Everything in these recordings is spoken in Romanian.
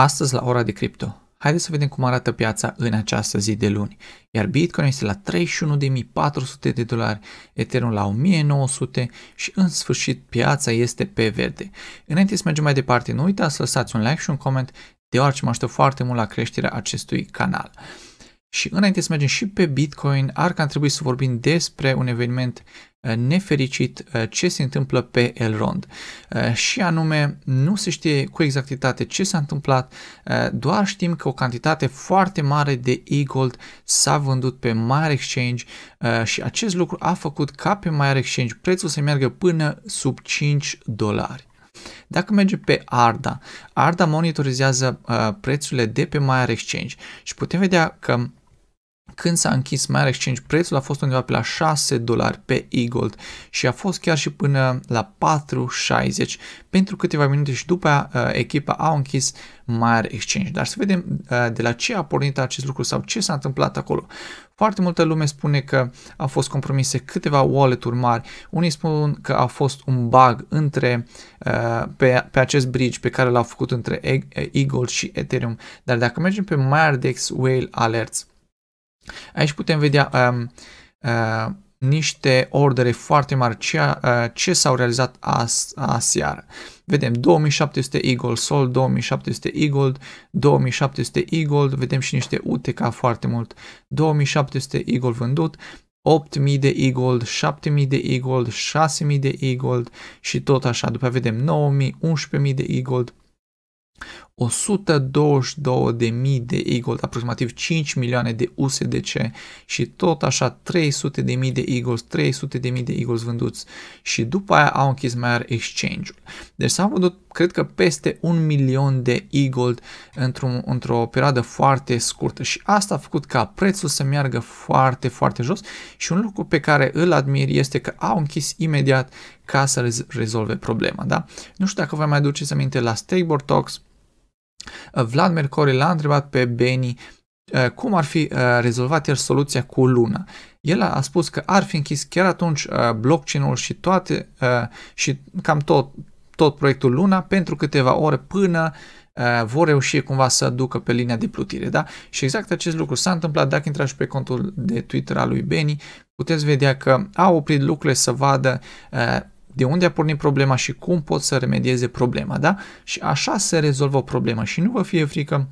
Astăzi la ora de cripto. Haideți să vedem cum arată piața în această zi de luni. Iar Bitcoin este la 31.400 de dolari, Ethereum la 1.900 și în sfârșit piața este pe verde. Înainte să mergem mai departe, nu uitați să lăsați un like și un coment, deoarece mă aștept foarte mult la creșterea acestui canal. Și înainte să mergem și pe Bitcoin, ar că trebui să vorbim despre un eveniment uh, nefericit uh, ce se întâmplă pe Elrond. Uh, și anume, nu se știe cu exactitate ce s-a întâmplat, doar știm că o cantitate foarte mare de e-gold s-a vândut pe mare Exchange și acest lucru a făcut ca pe mare Exchange prețul să meargă până sub 5 dolari. Dacă merge pe ARDA, ARDA monitorizează uh, prețurile de pe Myer Exchange și putem vedea că când s-a închis Mare Exchange, prețul a fost undeva pe la 6 dolari pe eGold și a fost chiar și până la 4,60 pentru câteva minute și după aia uh, echipa a închis Mare Exchange. Dar să vedem uh, de la ce a pornit acest lucru sau ce s-a întâmplat acolo. Foarte multă lume spune că au fost compromise câteva wallet-uri mari, unii spun că a fost un bug între, uh, pe, pe acest bridge pe care l-au făcut între eGold și Ethereum, dar dacă mergem pe MireDex Whale Alerts, Aici putem vedea um, uh, niște ordere foarte mari ce, uh, ce s-au realizat aseară. Vedem 2700 Eagle Sol, 2700 Eagle, 2700 Eagle, vedem și niște UTK foarte mult, 2700 Eagle vândut, 8000 de e-gold, 7000 de e-gold, 6000 de e-gold și tot așa. După vedem 9000, 11000 de e-gold, 122.000 de Eagles, aproximativ 5 milioane de USDC și tot așa 300.000 de Eagles, 300.000 de Eagles vânduți și după aia au închis mai Exchange-ul. Deci s-au vândut, cred că, peste un milion de Eagles într-o, într perioadă foarte scurtă și asta a făcut ca prețul să meargă foarte, foarte jos și un lucru pe care îl admir este că au închis imediat ca să rezolve problema, da? Nu știu dacă vă mai aduceți aminte la Stakeboard Talks, Vlad Mercore l-a întrebat pe Beni eh, cum ar fi eh, rezolvat el soluția cu Luna. El a spus că ar fi închis chiar atunci eh, blockchain-ul și toate și cam tot, tot proiectul Luna pentru câteva ore până vor reuși cumva să ducă pe linia de plutire, da? Și exact acest lucru s-a întâmplat, dacă intrați pe contul de Twitter al lui Beni, puteți vedea că a oprit lucrurile să vadă de unde a pornit problema și cum pot să remedieze problema, da? Și așa se rezolvă o problemă și nu vă fie frică.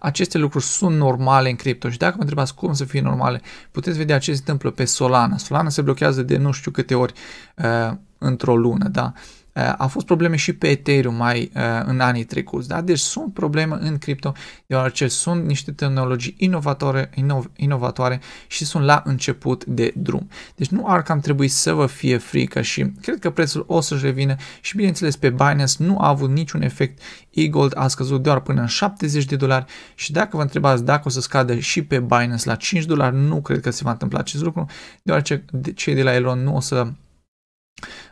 Aceste lucruri sunt normale în cripto și dacă mă întrebați cum să fie normale, puteți vedea ce se întâmplă pe Solana. Solana se blochează de nu știu câte ori uh, într-o lună, da? Eh, au fost probleme și pe Ethereum mai eh, în anii trecuți, da? Deci sunt probleme în cripto, deoarece sunt niște tehnologii inovatoare, inov, inovatoare și sunt la început de drum. Deci nu ar cam trebui să vă fie frică și cred că prețul o să-și revină și bineînțeles pe Binance nu a avut niciun efect. E-Gold a scăzut doar până în 70 de dolari și dacă vă întrebați dacă o să scadă și pe Binance la 5 dolari, nu cred că se va întâmpla acest lucru, deoarece cei de la Elon nu o să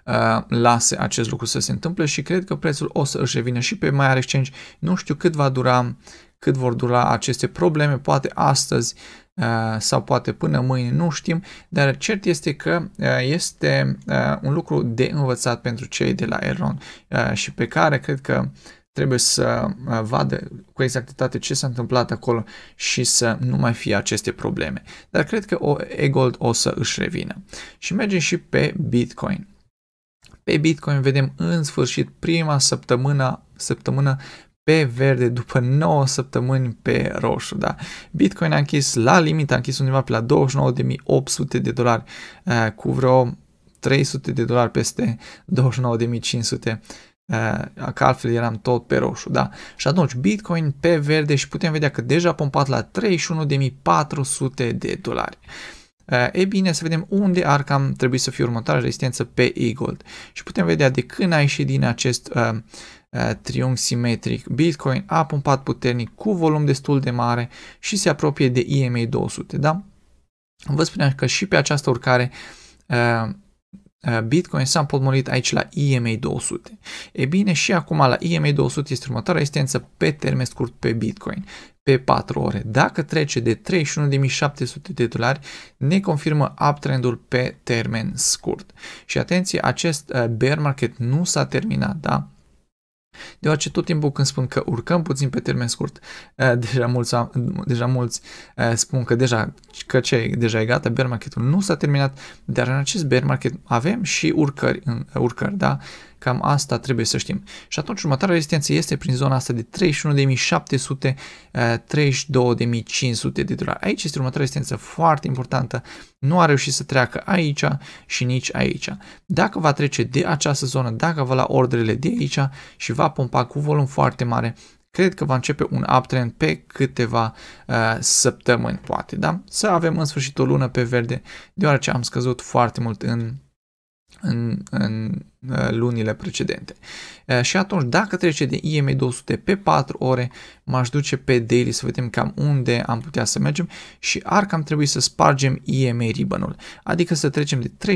Uh, lase acest lucru să se întâmple și cred că prețul o să își revină și pe mai are Exchange. Nu știu cât va dura, cât vor dura aceste probleme, poate astăzi uh, sau poate până mâine, nu știm, dar cert este că uh, este un lucru de învățat pentru cei de la Elrond și pe care cred că trebuie să vadă cu exactitate ce s-a întâmplat acolo și să nu mai fie aceste probleme. Dar cred că o e-gold o să își revină. Și mergem și pe Bitcoin. Pe Bitcoin vedem în sfârșit prima săptămână, săptămână pe verde după 9 săptămâni pe roșu. Da? Bitcoin a închis la limită, a închis undeva pe la 29.800 de dolari eh, cu vreo 300 de dolari peste 29.500 că eh, altfel eram tot pe roșu, da? Și atunci Bitcoin pe verde și putem vedea că deja a pompat la 31.400 de dolari. E eh, bine, să vedem unde ar cam trebui să fie următoarea rezistență pe E-Gold. Și putem vedea de când a ieșit din acest uh, uh, triunghi simetric. Bitcoin a pumpat puternic cu volum destul de mare și se apropie de EMA 200, da? Vă spuneam că și pe această urcare uh, Bitcoin s-a împotmolit aici la EMA 200. E bine, și acum la EMA 200 este următoarea rezistență pe termen scurt pe Bitcoin pe 4 ore. Dacă trece de 31.700 de dolari, ne confirmă uptrendul pe termen scurt. Și atenție, acest uh, bear market nu s-a terminat, da? Deoarece tot timpul când spun că urcăm puțin pe termen scurt, uh, deja mulți, deja mulți uh, spun că deja că ce, deja e gata, bear marketul nu s-a terminat, dar în acest bear market avem și urcări, urcări da? Cam asta trebuie să știm. Și atunci următoarea rezistență este prin zona asta de 31.700, 32.500 eh, de dolari. Aici este următoarea rezistență foarte importantă. Nu a reușit să treacă aici și nici aici. Dacă va trece de această zonă, dacă va la ordrele de aici și va pompa cu volum foarte mare, cred că va începe un uptrend pe câteva uh, săptămâni, poate, da? Să avem în sfârșit o lună pe verde, deoarece am scăzut foarte mult în, în, în Eh, l'Unile precedente Și atunci, dacă trece de IM 200 pe 4 ore, m-aș duce pe daily să vedem cam unde am putea să mergem și ar cam trebui să spargem IM ribbon adică să trecem de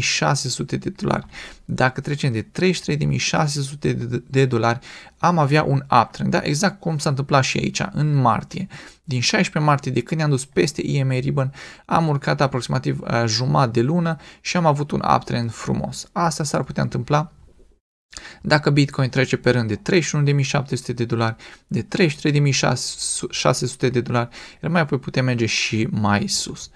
33.600 de dolari. Dacă trecem de 33.600 de dolari, am avea un uptrend, da? exact cum s-a întâmplat și aici, în martie. Din 16 martie, de când ne-am dus peste IMA Ribbon, am urcat aproximativ uh, jumătate de lună și am avut un uptrend frumos. Asta s-ar putea întâmpla dacă Bitcoin trece pe rând de 31.700 de dolari, de 33.600 de dolari, el mai apoi putem merge și mai sus.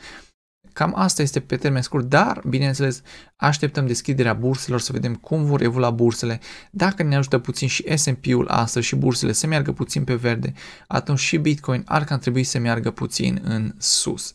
Cam asta este pe termen scurt, dar, bineînțeles, așteptăm deschiderea burselor să vedem cum vor evolua bursele. Dacă ne ajută puțin și S&P-ul astăzi și bursele să meargă puțin pe verde, atunci și Bitcoin ar trebui să meargă puțin în sus.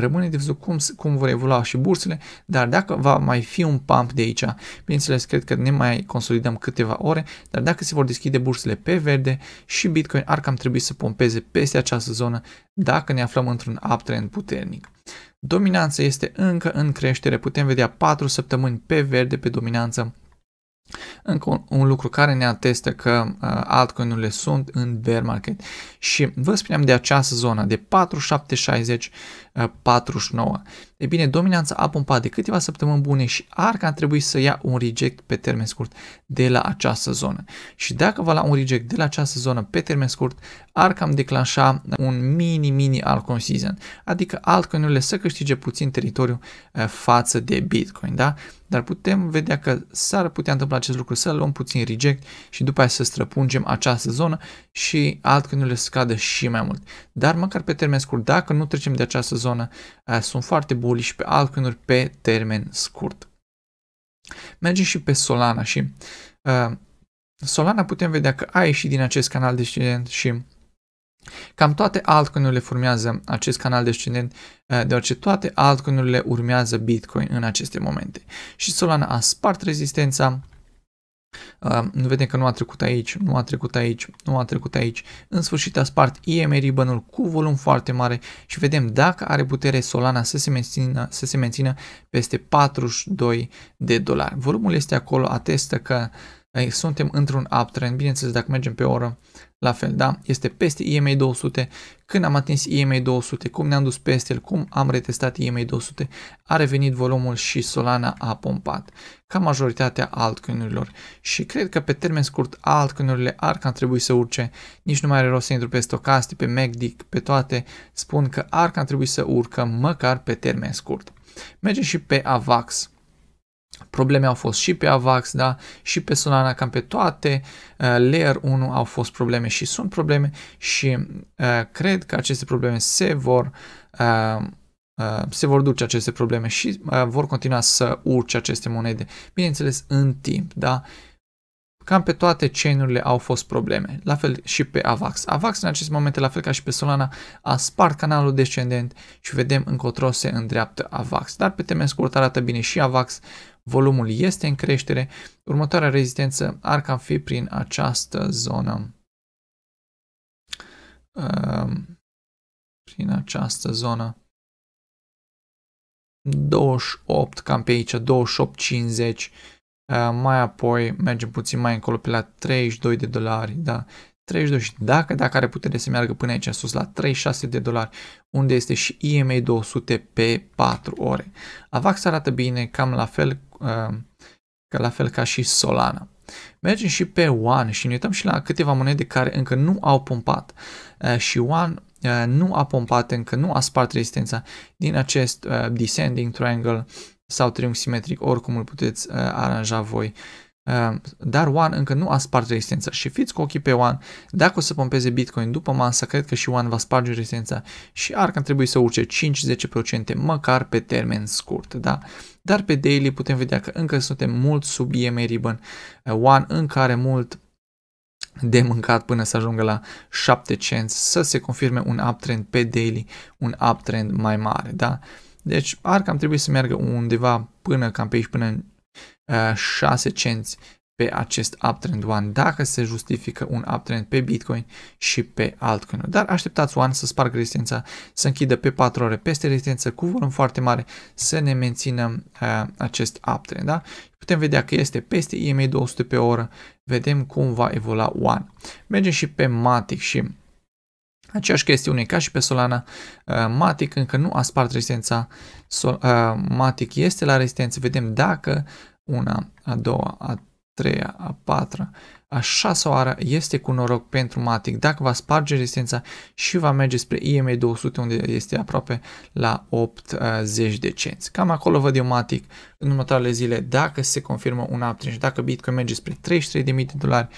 Rămâne de văzut cum, cum vor evolua și bursele, dar dacă va mai fi un pump de aici, bineînțeles, cred că ne mai consolidăm câteva ore, dar dacă se vor deschide bursele pe verde și Bitcoin ar cam trebui să pompeze peste această zonă dacă ne aflăm într-un uptrend puternic. Dominanța este încă în creștere, putem vedea 4 săptămâni pe verde pe dominanță încă un, un lucru care ne atestă că uh, altcoinurile sunt în bear market. Și vă spuneam de această zonă de 4760 49 uh, E bine, dominanța a pompat de câteva săptămâni bune și ARC a trebuit să ia un reject pe termen scurt de la această zonă. Și dacă va lua un reject de la această zonă pe termen scurt, ARC am declanșa un mini-mini altcoin season, adică altcoinurile să câștige puțin teritoriu eh, față de Bitcoin, da? Dar putem vedea că s-ar putea întâmpla acest lucru, să luăm puțin reject și după aia să străpungem această zonă și altcoinele să și mai mult. Dar măcar pe termen scurt, dacă nu trecem de această zonă, sunt foarte bullish pe altcoinuri pe termen scurt. Mergem și pe Solana și uh, Solana putem vedea că a ieșit din acest canal descendent și Cam toate altcoinurile formează acest canal descendent, deoarece toate altcoinurile urmează Bitcoin în aceste momente. Și Solana a spart rezistența, nu vedem că nu a trecut aici, nu a trecut aici, nu a trecut aici. În sfârșit a spart IM ribbon cu volum foarte mare și vedem dacă are putere Solana să se mențină, să se mențină peste 42 de dolari. Volumul este acolo, atestă că uh, suntem într-un uptrend, bineînțeles dacă mergem pe oră, la fel, da? Este peste EMA 200, când am atins EMA 200, cum ne-am dus peste el, cum am retestat EMA 200, a revenit volumul și Solana a pompat, ca majoritatea altcoinurilor. Și cred că pe termen scurt altcoinurile ar cam trebui să urce, nici nu mai are rost să intru pe Stochastic, pe MACD, pe toate, spun că ar cam trebui să urcă măcar pe termen scurt. Mergem și pe AVAX. Probleme au fost și pe AVAX, da, și pe Solana, cam pe toate. Uh, layer 1 au fost probleme și sunt probleme și uh, cred că aceste probleme se vor uh, uh se vor duce aceste probleme și uh, vor continua să urce aceste monede, bineînțeles în timp, da? Cam pe toate chainurile au fost probleme, la fel și pe AVAX. AVAX în acest momente, la fel ca și pe Solana, a spart canalul descendent și vedem încotro se îndreaptă AVAX. Dar pe termen scurt arată bine și AVAX, volumul este în creștere, următoarea rezistență ar cam fi prin această zonă. Ehm, prin această zonă. 28, cam pe aici, 28.50 Uh, mai apoi mergem puțin mai încolo pe la 32 de dolari, da, 32 și dacă, dacă are putere să meargă până aici sus la 36 de dolari, unde este și EMA 200 pe 4 ore. AVAX arată bine, cam la fel, uh, ca la fel ca și Solana. Mergem și pe One și ne uităm și la câteva monede care încă nu au pompat uh, și One nu a pompat încă, nu a spart rezistența din acest descending triangle sau triunghi simetric, oricum îl puteți uh, aranja voi. Uh, dar One încă nu a spart rezistența și fiți cu ochii pe One, dacă o să pompeze Bitcoin după masă, cred că și One va sparge rezistența și ar că trebui să urce 5-10% măcar pe termen scurt, da? Dar pe daily putem vedea că încă suntem mult sub EMA Ribbon, uh, One încă are mult de mâncat până să ajungă la 7 cents, să se confirme un uptrend pe daily, un uptrend mai mare, da? Uh, deci ar cam trebui să meargă undeva până cam pe aici, până în uh, 6 cenți pe acest uptrend one dacă se justifică un uptrend pe Bitcoin și pe altcoin. Dar așteptați one să spargă rezistența, să închidă pe 4 ore peste rezistență cu volum foarte mare să ne mențină uh, acest uptrend. Da? Putem vedea că este peste EMA 200 pe oră, vedem cum va evolua one. Mergem și pe Matic și Aceeași chestiune ca și pe Solana, uh, Matic încă nu a spart rezistența, uh, Matic este la rezistență, vedem dacă una, a doua, a treia, a patra, a șasea oară este cu noroc pentru Matic, dacă va sparge rezistența și va merge spre IMA 200 unde este aproape la 80 de cenți. Cam acolo văd eu Matic în următoarele zile dacă se confirmă un uptrend și dacă Bitcoin merge spre 33.000 de dolari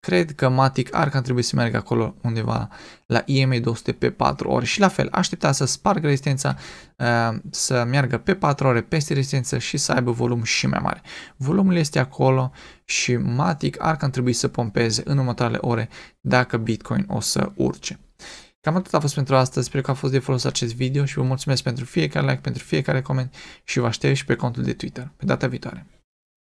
Cred că Matic ar ar trebui să meargă acolo undeva la IMA 200 pe 4 ore și la fel aștepta să spargă rezistența, uh, să meargă pe 4 ore peste rezistență și să aibă volum și mai mare. Volumul este acolo și Matic ar ar trebui să pompeze în următoarele ore dacă Bitcoin o să urce. Cam atât a fost pentru astăzi, sper că a fost de folos acest video și vă mulțumesc pentru fiecare like, pentru fiecare coment și vă aștept și pe contul de Twitter. Pe data viitoare!